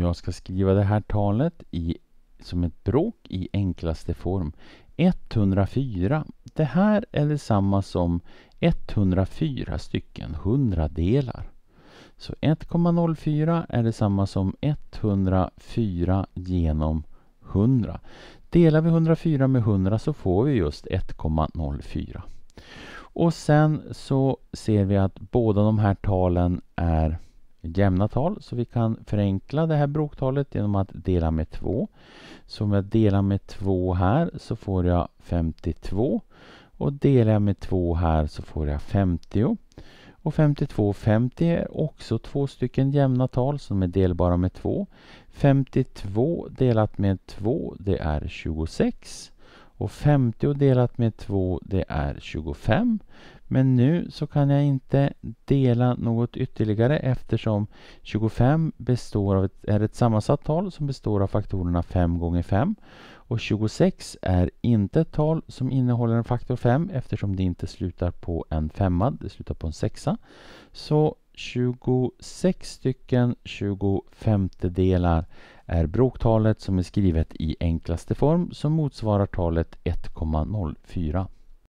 Jag ska skriva det här talet i, som ett bråk i enklaste form. 104. Det här är detsamma som 104 stycken hundradelar. Så 1,04 är detsamma som 104 genom 100. Delar vi 104 med 100 så får vi just 1,04. Och sen så ser vi att båda de här talen är jämna tal så vi kan förenkla det här bråktalet genom att dela med 2. Så om jag delar med 2 här så får jag 52 och delar jag med 2 här så får jag 50. Och 52 och 50 är också två stycken jämna tal som är delbara med 2. 52 delat med 2 det är 26. Och 50 delat med 2 det är 25. Men nu så kan jag inte dela något ytterligare eftersom 25 består av ett, är ett sammansatt tal som består av faktorerna 5 gånger 5. Och 26 är inte ett tal som innehåller en faktor 5 eftersom det inte slutar på en femma, det slutar på en sexa. Så 26 stycken 25 delar är bråktalet som är skrivet i enklaste form som motsvarar talet 1,04.